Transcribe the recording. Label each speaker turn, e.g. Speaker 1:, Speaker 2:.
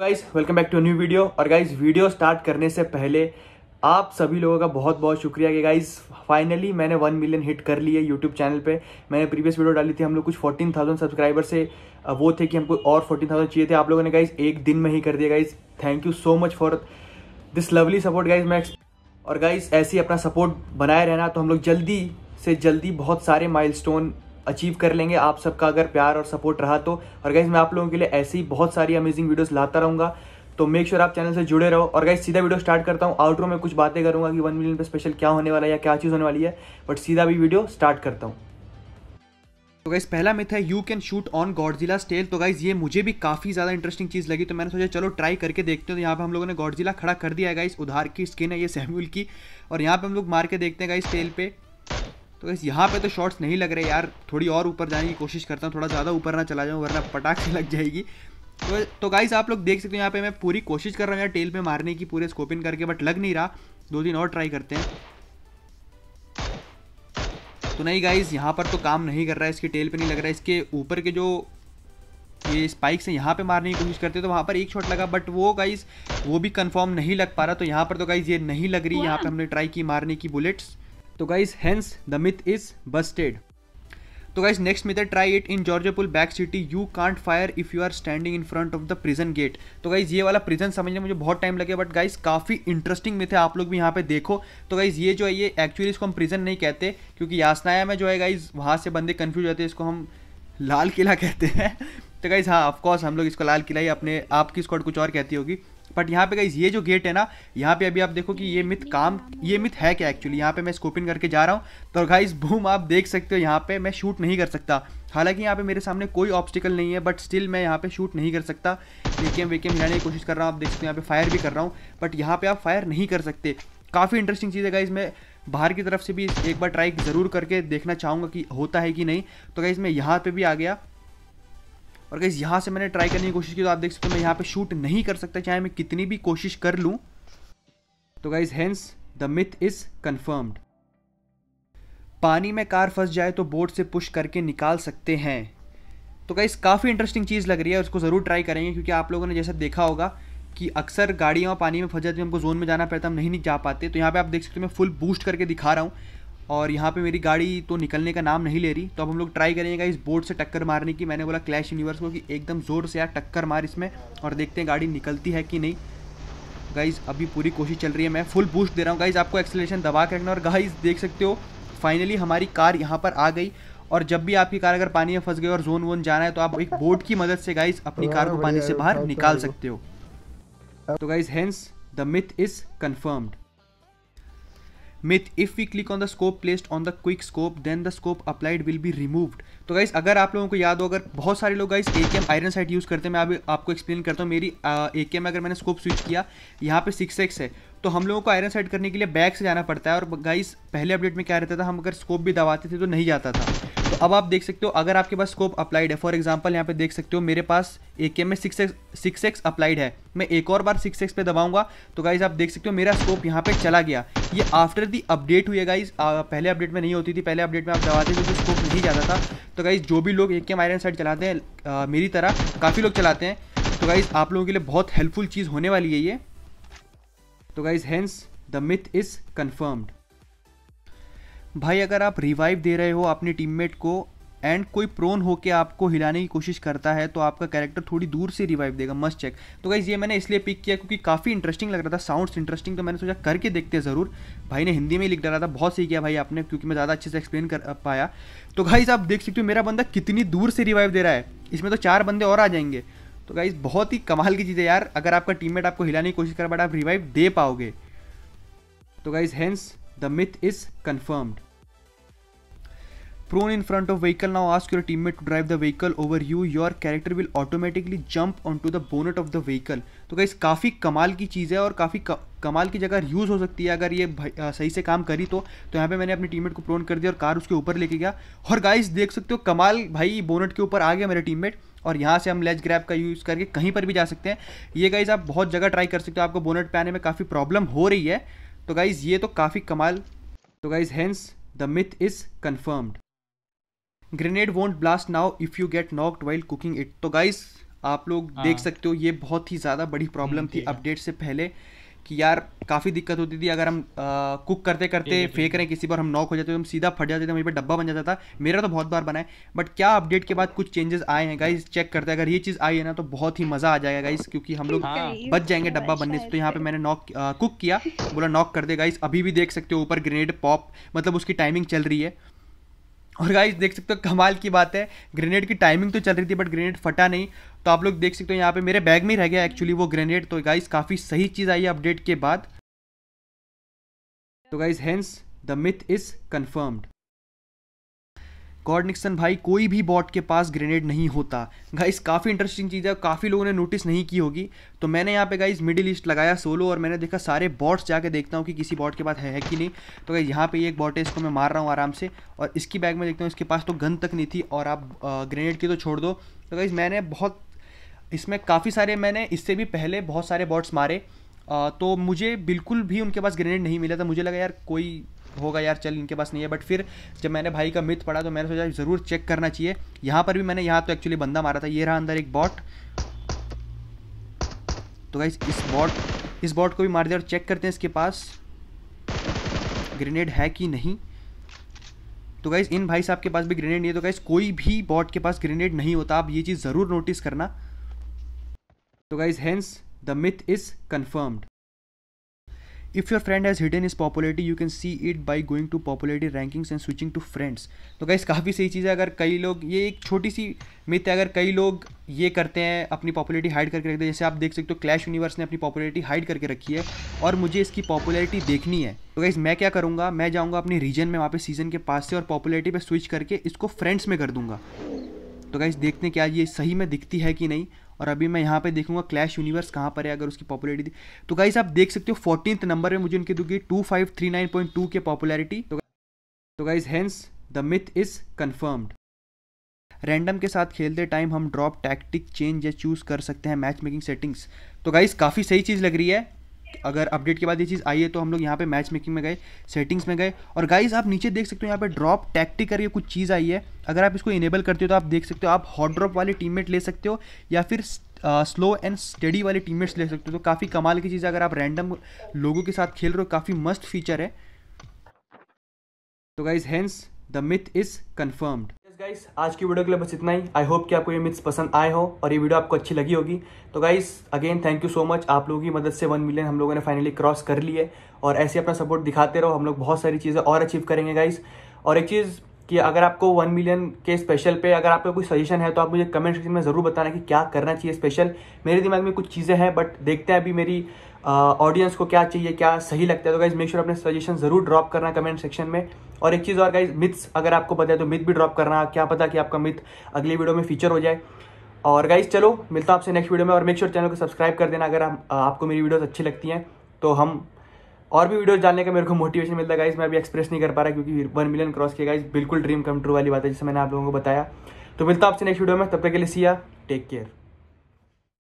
Speaker 1: Guys welcome back to new video और guys video start करने से पहले आप सभी लोगों का बहुत बहुत शुक्रिया कि गाइज़ फाइनली मैंने वन मिलियन हिट कर लिए यूट्यूब चैनल पे मैंने प्रीवियस वीडियो डाली थी हम लोग कुछ थाउजेंड सब्सक्राइबर से वो थे कि हमको और थाउजेंड चाहिए थे आप लोगों ने गाइज एक दिन में ही कर दिया guys thank you so much for this lovely support guys max और गाइज ऐसी अपना सपोर्ट बनाए रहना तो हम लोग जल्दी से जल्दी बहुत सारे माइल अचीव कर लेंगे आप सबका अगर प्यार और सपोर्ट रहा तो और गाइज मैं आप लोगों के लिए ऐसी बहुत सारी अमेजिंग वीडियोस लाता रहूँगा तो मेक श्योर sure आप चैनल से जुड़े रहो और गाइज सीधा वीडियो स्टार्ट करता हूँ आउटरो में कुछ बातें करूँगा कि वन मिलियन पर स्पेशल क्या होने वाला है या क्या चीज़ होने वाली है बट सीधा भी वीडियो स्टार्ट करता हूँ तो गाइज पहला मिथ है you can shoot on Godzilla stale तो गाइज ये मुझे भी काफ़ी ज़्यादा इंटरेस्टिंग चीज़ लगी तो मैंने सोचा चलो ट्राई करके देखते हैं तो यहाँ पे हम लोगों ने गॉडजिला खड़ा कर दिया है गाइज उधार की स्किन है ये सैम्यूल की और यहाँ पे हम लोग मार के देखते हैं गाइज स्टेल पे तो इस यहाँ पे तो शॉट्स नहीं लग रहे यार थोड़ी और ऊपर जाने की कोशिश करता हूँ थोड़ा ज़्यादा ऊपर ना चला जाऊँ वरना पटाख से लग जाएगी तो तो गाइस आप लोग देख सकते हो यहाँ पे मैं पूरी कोशिश कर रहा हूँ यार टेल पे मारने की पूरे स्कोपिंग करके बट लग नहीं रहा दो दिन और ट्राई करते हैं तो नहीं गाइज यहाँ पर तो काम नहीं कर रहा है इसके टेल पर नहीं लग रहा है इसके ऊपर के जो ये स्पाइक से यहाँ पे मारने की कोशिश करते हैं तो वहाँ पर एक शॉट लगा बट वो गाइज वो भी कंफर्म नहीं लग पा रहा तो यहाँ पर तो गाइज ये नहीं लग रही यहाँ पे हमने ट्राई की मारने की बुलेट्स तो guys hence the myth is busted तो गाइज नेक्स्ट है try it in Georgia back city you can't fire if you are standing in front of the prison gate तो गाइज ये वाला प्रिजन समझने में मुझे बहुत टाइम लगे बट गाइज काफ़ी इंटरेस्टिंग है आप लोग भी यहाँ पे देखो तो गाइज ये जो है ये एक्चुअली इसको हम प्रिजन नहीं कहते क्योंकि यासनाया में जो है गाइज वहाँ से बंदे कन्फ्यूज होते हैं इसको हम लाल किला कहते हैं तो गाइज हाँ ऑफकोर्स हम लोग इसको लाल किला ही अपने आपकी स्कॉट कुछ और कहती होगी बट यहाँ पे गाइज ये जो गेट है ना यहाँ पे अभी आप देखो कि ये मिथ काम ये मिथ है क्या एक्चुअली यहाँ पे मैं स्कोपिंग करके जा रहा हूँ तो गाइज बूम आप देख सकते हो यहाँ पे मैं शूट नहीं कर सकता हालांकि यहाँ पे मेरे सामने कोई ऑब्स्टिकल नहीं है बट स्टिल मैं यहाँ पे शूट नहीं कर सकता वेकेम वेकेम हिलाने की कोशिश कर रहा हूँ आप देख सकते हो यहाँ पे फायर भी कर रहा हूँ बट यहाँ पे आप फायर नहीं कर सकते काफ़ी इंटरेस्टिंग चीज़ है गाइज मैं बाहर की तरफ से भी एक बार ट्राई ज़रूर करके देखना चाहूँगा कि होता है कि नहीं तो गाइज मैं यहाँ पर भी आ गया और कहीं यहाँ से मैंने ट्राई करने की कोशिश की तो आप देख सकते हो मैं यहाँ पे शूट नहीं कर सकता चाहे मैं कितनी भी कोशिश कर लूँ तो guys hence the myth is confirmed पानी में कार फंस जाए तो बोट से पुश करके निकाल सकते हैं तो गाइज काफ़ी इंटरेस्टिंग चीज़ लग रही है उसको ज़रूर ट्राई करेंगे क्योंकि आप लोगों ने जैसा देखा होगा कि अक्सर गाड़ियाँ पानी में फंस जाती हैं हमको जोन में जाना पड़ता हम नहीं जा पाते तो यहाँ पर आप देख सकते हो मैं फुल बूस्ट करके दिखा रहा हूँ और यहाँ पे मेरी गाड़ी तो निकलने का नाम नहीं ले रही तो अब हम लोग ट्राई करेंगे इस बोर्ड से टक्कर मारने की मैंने बोला क्लैश यूनिवर्स को कि एकदम ज़ोर से यार टक्कर मार इसमें और देखते हैं गाड़ी निकलती है कि नहीं गाइज़ अभी पूरी कोशिश चल रही है मैं फुल बूस्ट दे रहा हूँ गाइज़ आपको एक्सलेशन दबा के रखना और गाइज़ देख सकते हो फाइनली हमारी कार यहाँ पर आ गई और जब भी आपकी कार अगर पानी में फंस गई और जोन वोन जाना है तो आप एक बोर्ड की मदद से गाइज़ अपनी कार को हाँ, पानी से बाहर निकाल सकते हो तो guys hence the myth is confirmed myth if we click on the scope placed on the quick scope then the scope applied will be removed तो गाइस अगर आप लोगों को याद हो अगर बहुत सारे लोग guys a iron sight use करते हैं मैं अभी आपको एक्सप्लेन करता हूँ मेरी ए में अगर मैंने स्कोप स्विच किया यहाँ पे सिक्स एक्स है तो हम लोगों को आयरन साइट करने के लिए बैक से जाना पड़ता है और गाइस पहले अपडेट में क्या रहता था हम अगर स्कोप भी दबाते थे तो नहीं जाता था तो अब आप देख सकते हो अगर आपके पास स्कोप अप्लाइड है फॉर एग्जांपल यहाँ पे देख सकते हो मेरे पास ए के में six X six X applied है मैं एक और बार सिक्स एक्स पे दबाऊंगा तो गाइज आप देख सकते हो मेरा स्कोप यहाँ पे चला गया ये आफ्टर दी अपडेट हुई है गाइज पहले अपडेट में नहीं होती थी पहले अपडेट में आप दबाते थे तो स्कोप नहीं जाता था तो गाइज जो भी लोग ए के आयरन साइड चलाते हैं आ, मेरी तरह काफ़ी लोग चलाते हैं तो गाइज आप लोगों के लिए बहुत हेल्पफुल चीज़ होने वाली है ये तो guys hence the myth is confirmed भाई अगर आप रिवाइव दे रहे हो अपने टीममेट को एंड कोई प्रोन होकर आपको हिलाने की कोशिश करता है तो आपका कैरेक्टर थोड़ी दूर से रिवाइव देगा मस्ट चेक तो गाइज़ ये मैंने इसलिए पिक किया क्योंकि काफ़ी इंटरेस्टिंग लग रहा था साउंड्स इंटरेस्टिंग तो मैंने सोचा करके देखते ज़रूर भाई ने हिंदी में लिख डाला था बहुत सही किया भाई आपने क्योंकि मैं ज़्यादा अच्छे से एक्सप्लेन कर पाया तो गाइज़ आप देख सकते हो मेरा बंदा कितनी दूर से रिवाइव दे रहा है इसमें तो चार बंदे और आ जाएंगे तो गाइज़ बहुत ही कमाल की चीज़ है यार अगर आपका टीम आपको हिलाने की कोशिश कर बट आप रिवाइव दे पाओगे तो guys hence the myth is confirmed. Prone in front of vehicle now ask your teammate to drive the vehicle over you your character will automatically jump onto the bonnet of the vehicle तो guys काफ़ी कमाल की चीज़ है और काफ़ी कमाल की जगह यूज़ हो सकती है अगर ये सही से काम करी तो तो यहाँ पे मैंने अपनी टीममेट को प्रोन कर दिया और कार उसके ऊपर लेके गया और गाइस देख सकते हो कमाल भाई बोनट के ऊपर आ गया मेरा टीममेट और यहाँ से हम लेज ग्रैब का यूज़ करके कहीं पर भी जा सकते हैं ये गाइज आप बहुत जगह ट्राई कर सकते हो आपको बोनट पे आने में काफ़ी प्रॉब्लम हो रही है तो गाइज़ ये तो काफ़ी कमाल तो guys hence the myth is confirmed grenade won't blast now if you get knocked while cooking it तो गाइज़ आप लोग हाँ। देख सकते हो ये बहुत ही ज़्यादा बड़ी प्रॉब्लम हम्म, थी अपडेट से पहले कि यार काफ़ी दिक्कत होती थी अगर हम आ, कुक करते करते फेंक रहे हैं किसी पर हम नॉक हो जाते तो हम सीधा फट जाते थे वहीं पर डब्बा बन जाता था मेरा तो बहुत बार बना है बट क्या अपडेट के बाद कुछ चेंजेस आए हैं गाइज चेक करते हैं अगर ये चीज़ आई है ना तो बहुत ही मज़ा आ जाएगा गाइज क्योंकि हम लोग हाँ। बच जाएंगे डब्बा अच्छा, बनने से तो अच्छा। यहाँ पर मैंने नॉक कुक किया बोला नॉक कर दे गाइज अभी भी देख सकते हो ऊपर ग्रेनेड पॉप मतलब उसकी टाइमिंग चल रही है और गाइज देख सकते हो कमाल की बात है ग्रेनेड की टाइमिंग तो चल रही थी बट ग्रेनेड फटा नहीं तो आप लोग देख सकते हो यहाँ पे मेरे बैग में रह गया एक्चुअली वो ग्रेनेड तो गाइज काफ़ी सही चीज़ आई अपडेट के बाद तो guys hence the myth is confirmed गॉड निक्सन भाई कोई भी बॉट के पास ग्रेनेड नहीं होता गाइस काफ़ी इंटरेस्टिंग चीज़ है काफ़ी लोगों ने नोटिस नहीं की होगी तो मैंने यहाँ पे गाइस मिडिल ईस्ट लगाया सोलो और मैंने देखा सारे बॉट्स जाके देखता हूँ कि किसी बॉट के पास है, है कि नहीं तो गाइस यहाँ पे एक बॉट है इसको मैं मार रहा हूँ आराम से और इसकी बैग में देखता हूँ इसके पास तो गन तक नहीं थी और आप ग्रेनेड की तो छोड़ दो तो गाइस मैंने बहुत इसमें काफ़ी सारे मैंने इससे भी पहले बहुत सारे बॉट्स मारे आ, तो मुझे बिल्कुल भी उनके पास ग्रेनेड नहीं मिला था मुझे लगा यार कोई होगा यार चल इनके पास नहीं है बट फिर जब मैंने भाई का मिथ पढ़ा तो मैंने सोचा ज़रूर चेक करना चाहिए यहाँ पर भी मैंने यहाँ तो एक्चुअली बंदा मारा था ये रहा अंदर एक बॉट तो गाइज इस बॉट इस बॉट को भी मार दिया और चेक करते हैं इसके पास ग्रेनेड है कि नहीं तो गाइज़ इन भाई साहब के पास भी ग्रेनेड नहीं है तो गाइज़ कोई भी बॉट के पास ग्रेनेड नहीं होता आप ये चीज़ ज़रूर नोटिस करना So तो guys, hence the myth is confirmed. If your friend has hidden his popularity, you can see it by going to popularity rankings and switching to friends. तो गाइज़ काफ़ी सही चीज़ है अगर कई लोग ये एक छोटी सी मिथ है अगर कई लोग ये करते हैं अपनी पॉपुलरिटी हाइड करके रखते हैं जैसे आप देख सकते हो क्लैश यूनिवर्स ने अपनी पॉपुलरिटी हाइड करके रखी है और मुझे इसकी पॉपुलरिटी देखनी है तो गाइज़ मैं क्या करूँगा मैं जाऊँगा अपने रीजन में वहाँ पे सीजन के पास से और पॉपुलरिटी पे स्विच करके इसको फ्रेंड्स में कर दूंगा तो गाइज़ देखते हैं क्या ये सही में दिखती है कि नहीं और अभी मैं यहाँ पे देखूंगा क्लैश यूनिवर्स कहाँ पर है अगर उसकी पॉपुलरिटी तो गाइस आप देख सकते हो फोर्टीन नंबर में मुझे उनकी दुखी two five three nine point two के पॉपुलरिटी तो तो guys hence the myth is confirmed random के साथ खेलते टाइम हम ड्रॉप टैक्टिक चेंज या चूज़ कर सकते हैं मैच मेकिंग सेटिंग्स तो गाइज काफ़ी सही चीज़ लग रही है अगर अपडेट के बाद ये चीज़ आई है तो हम लोग यहाँ पे मैच मेकिंग में गए सेटिंग्स में गए और गाइज आप नीचे देख सकते हो यहाँ पे ड्रॉप टैक्टिक करके कुछ चीज़ आई है अगर आप इसको इनेबल करते हो तो आप देख सकते हो आप हॉट ड्रॉप वाले टीममेट ले सकते हो या फिर स्लो एंड स्टडी वाले टीममेट्स ले सकते हो तो काफ़ी कमाल की चीज़ अगर आप रैंडम लोगों के साथ खेल रहे हो काफ़ी मस्त फीचर है तो guys hence the myth is confirmed guys आज की वीडियो के लिए बस इतना ही आई होप कि आपको ये मिथ्स पसंद आए हो और ये वीडियो आपको अच्छी लगी होगी तो guys again thank you so much आप लोगों की मदद से वन मिलियन हम लोगों ने फाइनली क्रॉस कर लिए है और ऐसे अपना सपोर्ट दिखाते रहो हम लोग बहुत सारी चीज़ें और अचीव करेंगे गाइस और एक चीज़ कि अगर आपको वन मिलियन के स्पेशल पे अगर आपका कोई सजेशन है तो आप मुझे कमेंट सेक्शन में ज़रूर बताना कि क्या करना चाहिए स्पेशल मेरे दिमाग में कुछ चीज़ें हैं बट देखते हैं अभी मेरी ऑडियंस को क्या चाहिए क्या सही लगता है तो गाइज मेक श्योर अपने सजेशन ज़रूर ड्रॉप करना कमेंट सेक्शन में और एक चीज़ और गाइज मिथ्स अगर आपको पता है तो मिथ भी ड्रॉप करना क्या पता कि आपका मिथ अगली वीडियो में फीचर हो जाए और गाइज चलो मिलता हूँ आपसे नेक्स्ट वीडियो में और मेक श्योर चैनल को सब्सक्राइब कर देना अगर आपको मेरी वीडियोज अच्छी लगती हैं तो हम और भी वीडियो जानने का मेरे को मोटिवेशन मिलता है गाइज मैं अभी एक्सप्रेस नहीं कर पा रहा क्योंकि वन मिलियन क्रॉस किया गाइज बिल्कुल ड्रीम कम ट्रू वाली बात है जैसे मैंने आप लोगों को बताया तो मिलता आपसे नेक्स्ट वीडियो में तब तक के लिए सिया टेक केयर